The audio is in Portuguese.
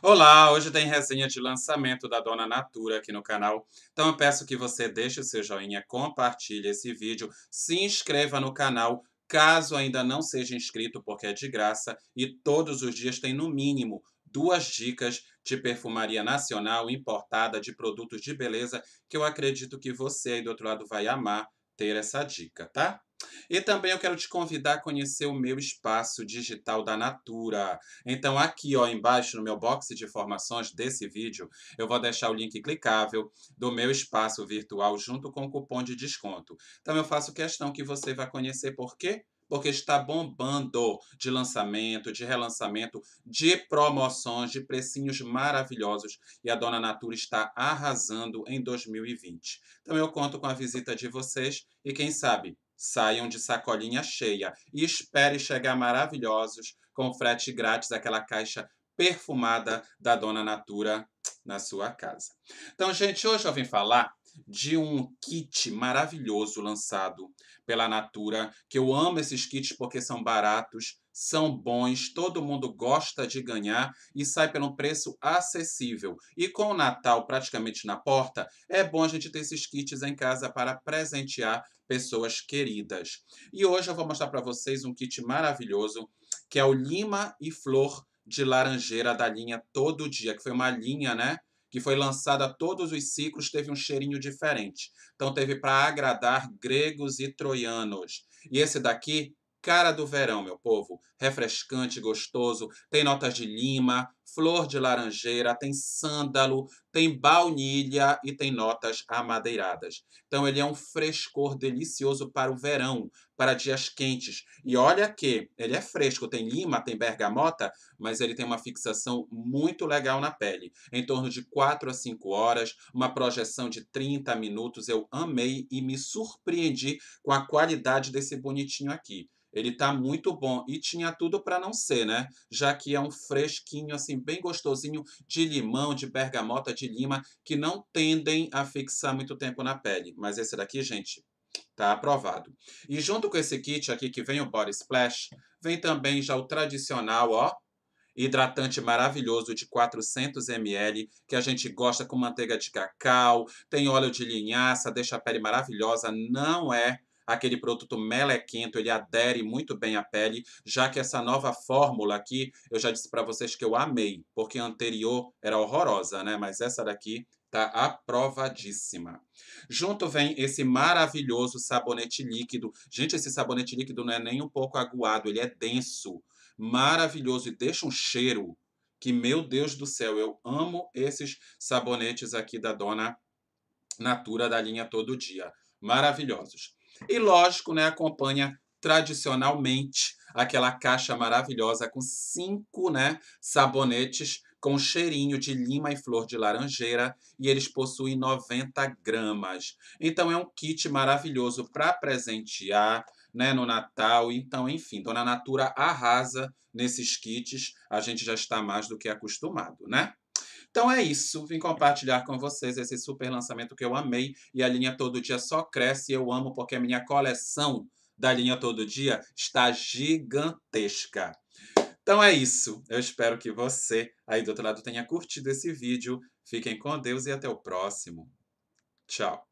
Olá, hoje tem resenha de lançamento da Dona Natura aqui no canal. Então eu peço que você deixe o seu joinha, compartilhe esse vídeo, se inscreva no canal, caso ainda não seja inscrito, porque é de graça, e todos os dias tem no mínimo duas dicas de perfumaria nacional importada de produtos de beleza que eu acredito que você aí do outro lado vai amar ter essa dica, tá? E também eu quero te convidar a conhecer o meu espaço digital da Natura. Então aqui, ó, embaixo no meu box de informações desse vídeo, eu vou deixar o link clicável do meu espaço virtual junto com o cupom de desconto. Então eu faço questão que você vá conhecer por quê? porque está bombando de lançamento, de relançamento, de promoções, de precinhos maravilhosos e a Dona Natura está arrasando em 2020. Então eu conto com a visita de vocês e quem sabe saiam de sacolinha cheia e espere chegar maravilhosos com frete grátis aquela caixa perfumada da Dona Natura na sua casa. Então, gente, hoje eu vim falar de um kit maravilhoso lançado pela Natura, que eu amo esses kits porque são baratos, são bons, todo mundo gosta de ganhar e sai pelo preço acessível. E com o Natal praticamente na porta, é bom a gente ter esses kits em casa para presentear pessoas queridas. E hoje eu vou mostrar para vocês um kit maravilhoso, que é o Lima e Flor de Laranjeira da linha Todo Dia, que foi uma linha, né? que foi lançada todos os ciclos, teve um cheirinho diferente. Então teve para agradar gregos e troianos. E esse daqui Cara do verão, meu povo. Refrescante, gostoso. Tem notas de lima, flor de laranjeira, tem sândalo, tem baunilha e tem notas amadeiradas. Então ele é um frescor delicioso para o verão, para dias quentes. E olha que ele é fresco, tem lima, tem bergamota, mas ele tem uma fixação muito legal na pele. Em torno de 4 a 5 horas, uma projeção de 30 minutos. Eu amei e me surpreendi com a qualidade desse bonitinho aqui. Ele tá muito bom e tinha tudo para não ser, né? Já que é um fresquinho assim bem gostosinho de limão, de bergamota, de lima que não tendem a fixar muito tempo na pele. Mas esse daqui, gente, tá aprovado. E junto com esse kit aqui que vem o Body Splash, vem também já o tradicional, ó, hidratante maravilhoso de 400 ml, que a gente gosta com manteiga de cacau, tem óleo de linhaça, deixa a pele maravilhosa, não é aquele produto melequento, ele adere muito bem à pele, já que essa nova fórmula aqui, eu já disse para vocês que eu amei, porque a anterior era horrorosa, né? Mas essa daqui tá aprovadíssima. Junto vem esse maravilhoso sabonete líquido. Gente, esse sabonete líquido não é nem um pouco aguado, ele é denso, maravilhoso e deixa um cheiro que, meu Deus do céu, eu amo esses sabonetes aqui da Dona Natura da linha Todo Dia. Maravilhosos. E lógico, né, acompanha tradicionalmente aquela caixa maravilhosa com cinco, né, sabonetes com cheirinho de lima e flor de laranjeira e eles possuem 90 gramas. Então é um kit maravilhoso para presentear, né, no Natal. Então, enfim, Dona Natura arrasa nesses kits. A gente já está mais do que acostumado, né? Então é isso. Vim compartilhar com vocês esse super lançamento que eu amei e a linha Todo Dia só cresce. Eu amo porque a minha coleção da linha Todo Dia está gigantesca. Então é isso. Eu espero que você aí do outro lado tenha curtido esse vídeo. Fiquem com Deus e até o próximo. Tchau.